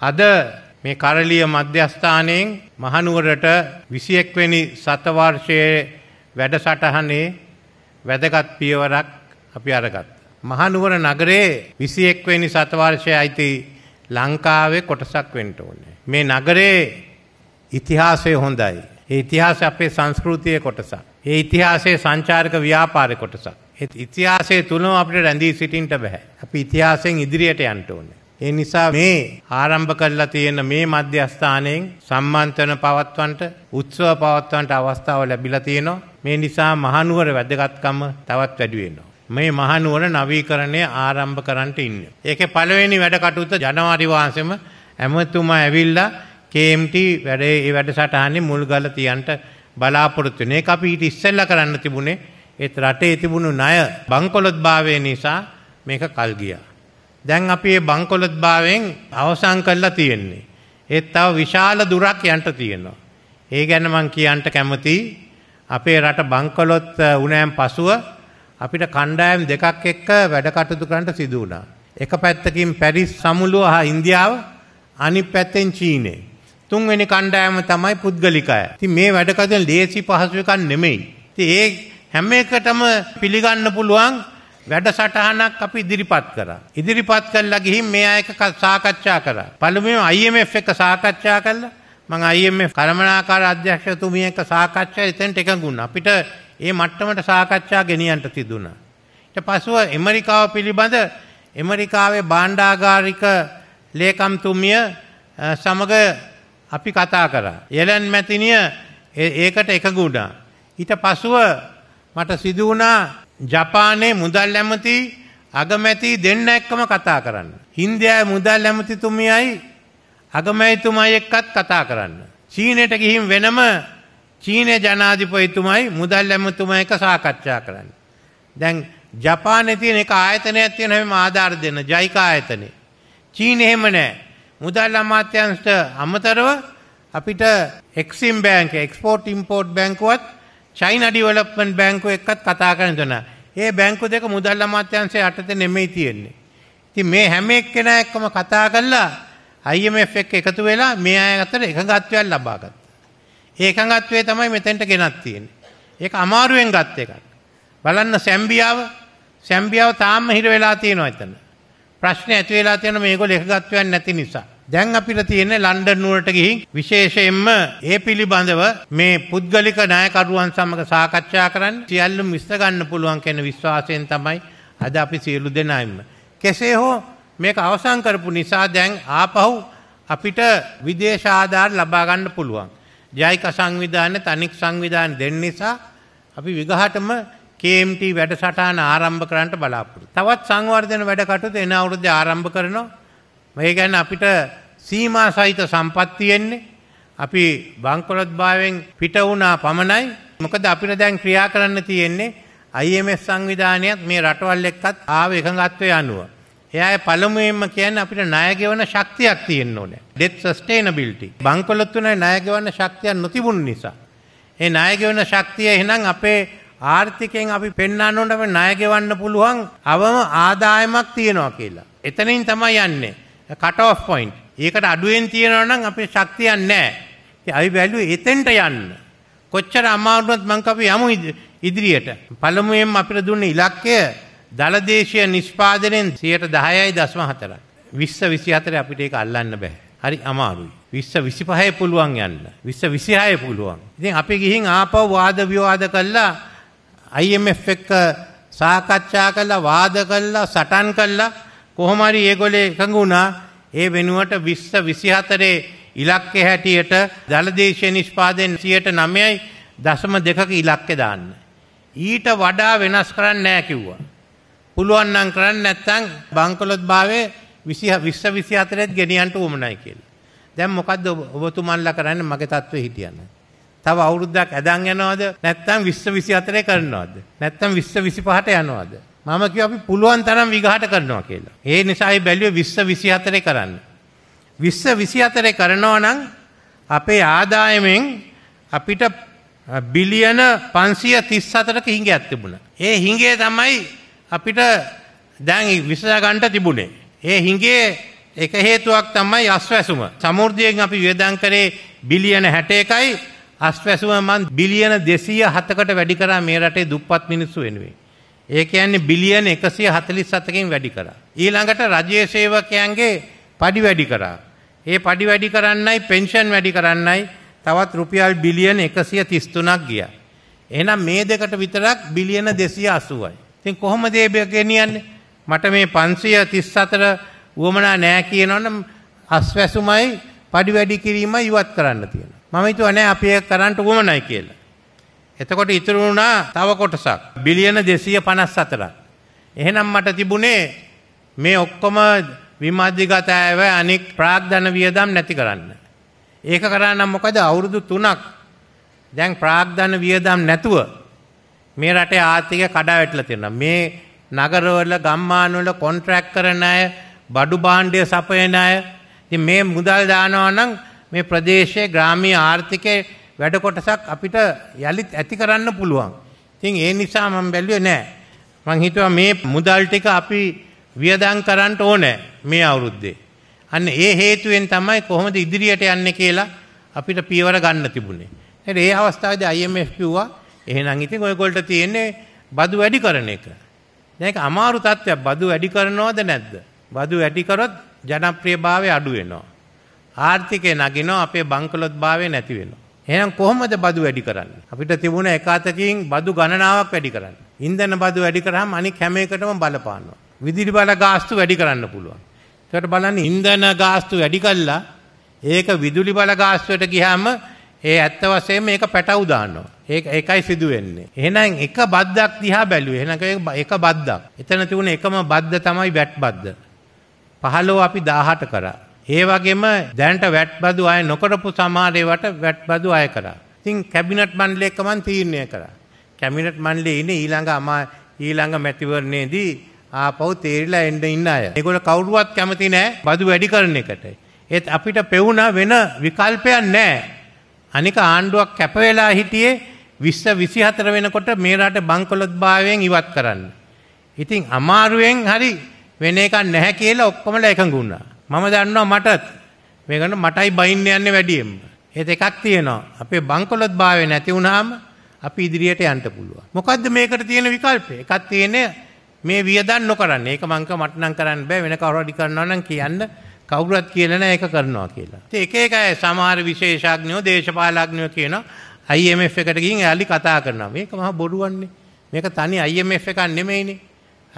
අද මේ කරලිය මධ්‍යස්ථානයෙන් මහනුවරට 21 වෙනි සතවර්ෂයේ වැඩසටහනේ වැදගත් පියවරක් අපි අරගත්තා. මහනුවර නගරයේ 21 වෙනි සතවර්ෂයේ අයිති ලංකාවේ කොටසක් වෙන්න ඕනේ. මේ නගරේ ඉතිහාසය හොඳයි. ඒ ඉතිහාසය අපේ සංස්කෘතියේ කොටසක්. ඒ ඉතිහාසයේ සංචාරක ව්‍යාපාරේ කොටසක්. ඒ ඉතිහාසයේ තුලම අපිට රැඳී සිටින්න බෑ. අපි ඉතිහාසයෙන් ඉදිරියට යන්න ඕනේ. ඒ නිසා මේ ආරම්භ කරලා තියෙන මේ මධ්‍යස්ථානයෙන් සම්මන්ත්‍රණ පවත්වන්නට උත්සව පවත්වන්නට අවස්ථාව ලැබිලා තියෙනවා. මේ නිසා මහනුවර වැදගත්කම තවත් වැඩි වෙනවා. මේ මහනුවර නවීකරණය ආරම්භ කරන්නට ඉන්නේ. ඒකේ පළවෙනි වැඩ කටයුත්ත ජනවාරි මාසෙම ඇමතුමා ඇවිල්ලා KMT වැඩේ ඒ වැඩසටහනේ මුල් ගල තියන්ට බලාපොරොත්තු වෙන එක අපි ඊට ඉස්සෙල්ලා කරන්න තිබුණේ ඒත් රටේ තිබුණු ණය බංකොලොත් භාවය නිසා මේක කල් ගියා. දැන් අපි මේ බංකොලොත් භාවයෙන් අවසන් කරලා තියෙන්නේ. ඒත් තව විශාල දුරක් යන්න තියෙනවා. ඒ ගැන මම කියන්න කැමතියි. අපේ රට බංකොලොත් වුණාන් පසුව අපිට කණ්ඩායම් දෙකක් එක්ක වැඩ කටයුතු කරන්න සිදු වුණා. එක පැත්තකින් පැරිස් සමුළුව හා ඉන්දියාව අනිත් පැත්තෙන් චීනේ. තුන්වෙනි කණ්ඩායම තමයි පුද්ගලිකය. ඉතින් මේ වැඩ කටයුතු ලේසි පහසු එකක් නෙමෙයි. ඉතින් ඒ හැම එකටම පිළිගන්න පුළුවන් වැඩසටහනක් අපි ඉදිරිපත් කරා. ඉදිරිපත් කළා ගිහින් මේ අය එක සාකච්ඡා කරා. පළමුවෙන් IMF එක සාකච්ඡා කළා. මම IMF කළමනාකාර අධ්‍යක්ෂතුමිය එක සාකච්ඡා එතෙන්ට එකඟුණා. අපිට ඒ මට්ටමට සාකච්ඡා ගෙනියන්න තිබුණා. ඊට පස්ව ඇමරිකාව පිළිබඳ ඇමරිකාවේ බාණ්ඩාගාරික ලේකම්තුමිය සමග අපි කතා කරා. එලන් මැතිනිය ඒකට එකඟුණා. ඊට පසුව මට සිදු වුණා ජපානයේ මුදල් ඇමති අගමැති දෙන්න එක්කම කතා කරන්න. හින්දයා මුදල් ඇමතිතුමියයි අගමැතිතුමයි එක්කත් කතා කරන්න. චීනයට ගිහින් වෙනම චීනය ජනාධිපතිතුමයි මුදල් ඇමතුම එක සාකච්ඡා කරන්න. දැන් ජපානය තියෙන එක ආයතනයක් තියෙන හැම ආධාර දෙන්න ජයිකා ආයතනය. චීන එහෙම නෑ. මුදල් අමාත්‍යංශට අමතරව අපිට එක්සිම් බෑංක එක්ස්පෝට් ඉම්පෝට් බැංකුවත් චයින ඩිවලොප්මන්ට් බැංකුව එක්කත් කතා කරන තුන. ඒ බැංකු දෙක මුදල් අමාත්‍යංශයේ යටතේ නෙමෙයි තියෙන්නේ. ඉතින් මේ හැම එක්කෙනා එක්කම කතා කරලා IMF එක්ක එකතු වෙලා මේ අය අතර එකඟත්වයක් ලබා ගත්තා. ඒ එකඟත්වය තමයි මෙතෙන්ට ගෙනත් තියෙන්නේ. ඒක අමාරුවෙන් ගත් එකක්. බලන්න සැම්බියාව සැම්බියාව තාම හිර වෙලා තියෙනවා එතන. ප්‍රශ්නේ ඇති වෙලා තියෙන මේගොල්ලෝ එකඟත්වයක් නැති නිසා. දැන් අපිට තියෙන්නේ ලන්ඩන් නුවරට ගිහින් විශේෂයෙන්ම ඒ පිළිබඳව මේ පුද්ගලික ණයකරුවන් සමග සාකච්ඡා කරන්න සියල්ලම විශ්ව ගන්න පුළුවන් කියන විශ්වාසයෙන් තමයි අද අපි සියලු දෙනාම කෙසේ හෝ මේක අවසන් කරපු නිසා දැන් ආපහු අපිට විදේශ ආධාර ලබා ගන්න පුළුවන්. ජයික සංවිධානය තනික් සංවිධාන දෙන්න නිසා අපි විගහටම KMT වැඩසටහන ආරම්භ කරන්න බලාපොරොත්තු. තවත් සංවර්ධන වැඩ කටයුතු එන අවුරුද්දේ ආරම්භ කරනවා. මේ ගැන අපිට සීමා සහිත සම්පත්තියෙන්නේ අපි බංකොලොත් භාවෙන් පිට වුණා පමණයි මොකද අපිට දැන් ක්‍රියා කරන්න තියෙන්නේ IMF සංවිධානයත් මේ රටවල් එක්කත් ආව එකඟත්වය අනුව. එයා පළමුවෙන්ම කියන්නේ අපිට ණය ගෙවන ශක්තියක් තියෙන්න ඕනේ. debt sustainability. බංකොලොත් තුනේ ණය ගෙවන ශක්තියක් නොතිබුණු නිසා. ඒ ණය ගෙවන ශක්තිය එහෙනම් අපේ ආර්ථිකයෙන් අපි පෙන්වන්න ඕනේ ණය ගෙවන්න පුළුවන් අවම ආදායමක් තියෙනවා කියලා. එතනින් තමයි යන්නේ. කට ඔෆ් පොයින්ට්. ඒකට අඩුවෙන් තියෙනවා නම් අපේ ශක්තියක් නැහැ. ඉතින් අපි බැලුවේ එතෙන්ට යන්න. කොච්චර අමාරුවත් මං කපි යමු ඉදිරියට. පළමුවෙන් අපිට දුන්න ඉලක්කය දලදේශීය නිෂ්පාදනයෙන් 10.14යි. 20 24 අපිට ඒක අල්ලන්න බෑ. හරි අමාරුයි. 20 25 පුළුවන් යන්න. 20 26 පුළුවන්. ඉතින් අපි ගිහින් ආපහු වාද විවාද කළා IMF එක්ක සාකච්ඡා කළා වාද කළා සටන් කළා කොහොම හරි ඒගොල්ලේ එකඟ වුණා ඒ වෙනුවට 20 24 ඉලක්කේ හැටියට දලදේශ නිෂ්පාදන 9.2ක ඉලක්කේ දාන්න. ඊට වඩා වෙනස් කරන්න නෑ කිව්වා. පුළුවන් නම් කරන්න නැත්නම් බංකොලොත් භාවයේ 20 20 24ෙත් ගෙනියන්න උවමනයි කියලා. දැන් මොකද්ද ඔබතුමන්ලා කරන්නේ මගේ தત્ත්වෙ හිටියන්නේ? තව අවුරුද්දක් ඇදන් යනවද නැත්නම් 20 24 කරනවද නැත්නම් 20 25ට යනවද මම කිව්වා අපි පුළුවන් තරම් විඝාට කරනවා කියලා. ඒ නිසා ඒ බැලුවේ 20 24 කරන්න. 20 24 කරනවා නම් අපේ ආදායමෙන් අපිට බිලියන 534ක හිඟයක් තිබුණා. ඒ හිඟේ තමයි අපිට දැන් විසඳ ගන්න තිබුණේ. ඒ හිඟේ එක හේතුවක් තමයි අස්වැසුම. සමෘද්ධියෙන් අපි වියදම් කරේ බිලියන 61යි අස්වැසුම මන් බිලියන 207කට වැඩි කරා මේ රටේ දුප්පත් මිනිස්සු වෙනුවෙන්. ඒ කියන්නේ බිලියන 147කින් වැඩි කරා. ඊළඟට රජයේ සේවකයන්ගේ පඩි වැඩි කරා. ඒ පඩි වැඩි කරන්නයි පෙන්ෂන් වැඩි කරන්නයි තවත් රුපියල් බිලියන 133ක් ගියා. එහෙනම් මේ දෙකට විතරක් බිලියන 280යි. ඉතින් කොහොමද මේ ගෙනියන්නේ? මට මේ 534 වුවමනා නෑ කියනවනම් අස්වැසුමයි පඩි වැඩි කිරීමයි ඉවත් කරන්න තියෙනවා. මම හිතුවා නෑ අපි ඒක කරන්න වුවමනයි කියලා. එතකොට ඉතුරු වුණා තව කොටසක් බිලියන 254ක්. එහෙනම් මට තිබුණේ මේ ඔක්කොම විමාධිගත අයව අනෙක් ප්‍රාග්ධන වියදම් නැති කරන්න. ඒක කරා නම් මොකද අවුරුදු 3ක් දැන් ප්‍රාග්ධන වියදම් නැතුව මේ රටේ ආර්ථිකය කඩාවැටලා තියෙනවා. මේ නගරවල ගම්මානවල කොන්ට්‍රැක්ට් කරන අය බඩු භාණ්ඩය සපයන අය ඉතින් මේ මුදල් දානවා නම් මේ ප්‍රදේශයේ ග්‍රාමීය ආර්ථිකයේ වැඩ කොටසක් අපිට යළිත් ඇති කරන්න පුළුවන්. ඉතින් ඒ නිසා මම බැලුවේ නෑ. මං හිතුවා මේ මුදල් ටික අපි වියදම් කරන්න ඕනේ මේ අවුරුද්දේ. අන්න ඒ හේතුවෙන් තමයි කොහොමද ඉදිරියට යන්නේ කියලා අපිට පියවර ගන්න තිබුණේ. ඒත් ඒ අවස්ථාවේදී IMF කිව්වා එහෙනම් ඉතින් ඔයගොල්ලන්ට තියෙන්නේ බදු වැඩි කරන එක. දැන් ඒක අමාරු තත්ත්වයක්. බදු වැඩි කරනවද නැද්ද? බදු වැඩි කරොත් ජනප්‍රියභාවය අඩු වෙනවා. ආර්ථිකය නගිනවා අපේ බංකොලොත් භාවය නැති වෙනවා. එහෙනම් කොහොමද බදු වැඩි කරන්නේ? අපිට තිබුණ එක අතකින් බදු ගණනාවක් වැඩි කරන්න. ඉන්ධන බදු වැඩි කරාම අනික හැම එකටම බලපානවා. විදුලි බල ගාස්තු වැඩි කරන්න පුළුවන්. ඒකට බලන්න ඉන්ධන ගාස්තු වැඩි කළා ඒක විදුලි බල ගාස්තුවට ගියාම ඒ ඇත්ත වශයෙන්ම මේක පැටවු දානවා. ඒක ඒකයි සිදු වෙන්නේ. එහෙනම් එක බද්දක් දිහා බැලුවේ. එහෙනම් ඒක බද්දක්. එතන තිබුණ එකම බද්ද තමයි වැට් බද්ද. 15 අපි 18 කරා. ඒ වගේම දැනට වැට්බදු අය නොකරපු සමහර ඒවාට වැට්බදු අය කරා. ඉතින් කැබිනට් මණ්ඩලයක මම තීරණය කළා. කැබිනට් මණ්ඩලයේ ඉන්නේ ඊළඟ අමා ඊළඟ මැතිවරණයේදී ආපහු තේරිලා එන්න ඉන්න අය. ඒගොල්ල කවුරුවත් කැමති නෑ බදු වැඩි කරන එකට. ඒත් අපිට පෙවුණා වෙන විකල්පයක් නෑ. අනික ආණ්ඩුවක් කැප වෙලා හිටියේ 20 24 වෙනකොට මේ රට බංකොලොත් භාවයෙන් ඉවත් කරන්න. ඉතින් අමාරුවෙන් හරි වෙන එකක් නැහැ කියලා ඔක්කොමලා එකඟ වුණා. මම දන්නවා මටත් මේකට මටයි බයින්න යන්නේ වැඩියෙන්ම. ඒත් එකක් තියෙනවා. අපේ බංකොලොත් භාවය නැති වුනහම අපි ඉදිරියට යන්න පුළුවන්. මොකද්ද මේකට තියෙන විකල්පය? එකක් තියෙන්නේ මේ වියදම් නොකරන්න. ඒක මං මට නම් කරන්න බෑ. වෙන කවුරු හරි කරනවා නම් කියන්න කවුරුත් කියලා නෑ ඒක කරනවා කියලා. ඉතින් එක එක සමහර විශේෂඥයෝ දේශපාලඥයෝ කියනවා IMF එකට ගිහින් එයාලි කතා කරනවා. මේක මහා බොරුවන්නේ. මේක තනි IMF එකක් නෙමෙයිනේ.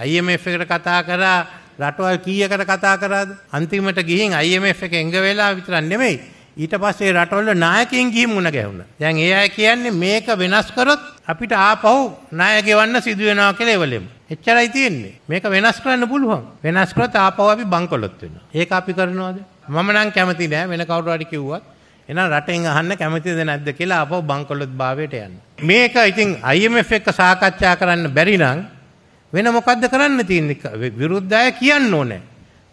IMF එකට කතා කරලා රටවල් කීයකට කතා කරාද අන්තිමට ගිහින් IMF එක එංග වෙලා විතරක් නෙමෙයි ඊට පස්සේ රටවල නායකයින් ගිහින් මුණ ගැහුණා. දැන් ඒ අය කියන්නේ මේක වෙනස් කරොත් අපිට ආපහු ණය ගෙවන්න සිදු වෙනවා කියලා එවලෙම. එච්චරයි තියෙන්නේ. මේක වෙනස් කරන්න පුළුවන්. වෙනස් කරොත් ආපහු අපි බංකොලොත් වෙනවා. ඒක අපි කරනවද? මම නම් කැමති නෑ වෙන කවුරු හරි කිව්වත්. එහෙනම් රටෙන් අහන්න කැමතිද නැද්ද කියලා ආපහු බංකොලොත් භාවයට යන්න. මේක ඉතින් IMF එක්ක සාකච්ඡා කරන්න බැරි නම් වෙන මොකද්ද කරන්න තියෙන්නේ විරුද්ධ අය කියන්න ඕනේ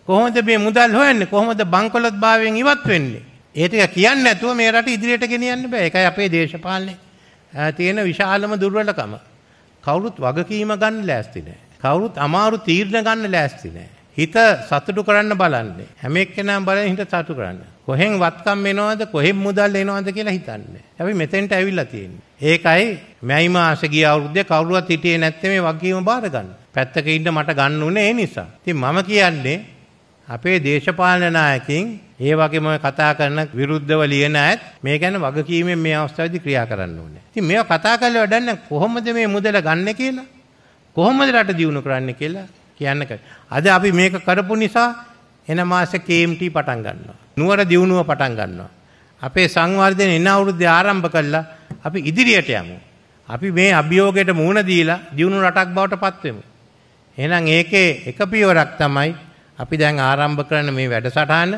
කොහොමද මේ මුදල් හොයන්නේ කොහොමද බංකොලොත් භාවයෙන් ඉවත් වෙන්නේ ඒ ටික කියන්නේ නැතුව මේ රට ඉදිරියට ගෙනියන්න බෑ ඒකයි අපේ දේශපාලනේ තියෙන විශාලම දුර්වලකම කවුරුත් වගකීම ගන්න ලෑස්ති නෑ කවුරුත් අමාරු තීරණ ගන්න ලෑස්ති නෑ හිත සතුටු කරන්න බලන්නේ හැම එක්කෙනාම බලන හිත සතුටු කරන්න කොහෙන් වත්කම් එනවද කොහෙන් මුදල් එනවද කියලා හිතන්නේ අපි මෙතෙන්ට ඇවිල්ලා තියෙන්නේ ඒකයි මැයි මාසේ ගිය අවුරුද්දේ කවුරුවත් හිටියේ නැත්තේ මේ වගකීම බාර ගන්න. පැත්තක ඉන්න මට ගන්න උනේ ඒ නිසා. ඉතින් මම කියන්නේ අපේ දේශපාලන නායකින් ඒ වගේම කතා කරන විරුද්ධව ලියන අයත් මේ ගැන වගකීමෙන් මේ අවස්ථාවේදී ක්‍රියා කරන්න ඕනේ. ඉතින් මේවා කතා කරලා වැඩක් නැහැ. කොහොමද මේ මුදල ගන්න කියලා? කොහොමද රට දියුණු කරන්න කියලා කියන්න අද අපි මේක කරපු නිසා එන මාසේ KMT පටන් ගන්නවා. නුවර දියුණුව පටන් ගන්නවා. අපේ සංවර්ධන එන අවුරුද්දේ ආරම්භ කළා අපි ඉදිරියට යමු. අපි මේ අභියෝගයට මුහුණ දීලා දියුණු රටක් බවට පත් වෙමු. එහෙනම් ඒකේ එක පියවරක් තමයි අපි දැන් ආරම්භ කරන මේ වැඩසටහන.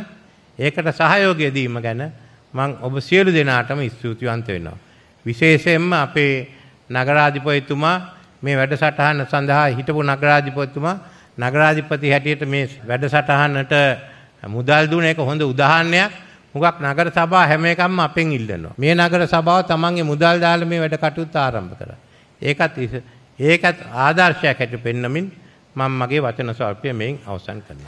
ඒකට සහයෝගය දීම ගැන මම ඔබ සියලු දෙනාටම ස්තුතිවන්ත වෙනවා. විශේෂයෙන්ම අපේ නගරාධිපතිතුමා මේ වැඩසටහන සඳහා හිටපු නගරාධිපතිතුමා නගරාධිපති හැටියට මේ වැඩසටහනට මුදල් දුන එක හොඳ උදාහරණයක්. මුගක් නගර සභා හැම එකක්ම අපෙන් ඉල්ලනවා. මේ නගර සභාව තමන්ගේ මුදල් දාලා මේ වැඩ කටයුතු ආරම්භ කරා. ඒකත් ඒකත් ආදර්ශයක් හැටියට පෙන්නමින් මම මගේ වචන ස්වල්පය මෙයින් අවසන් කරනවා.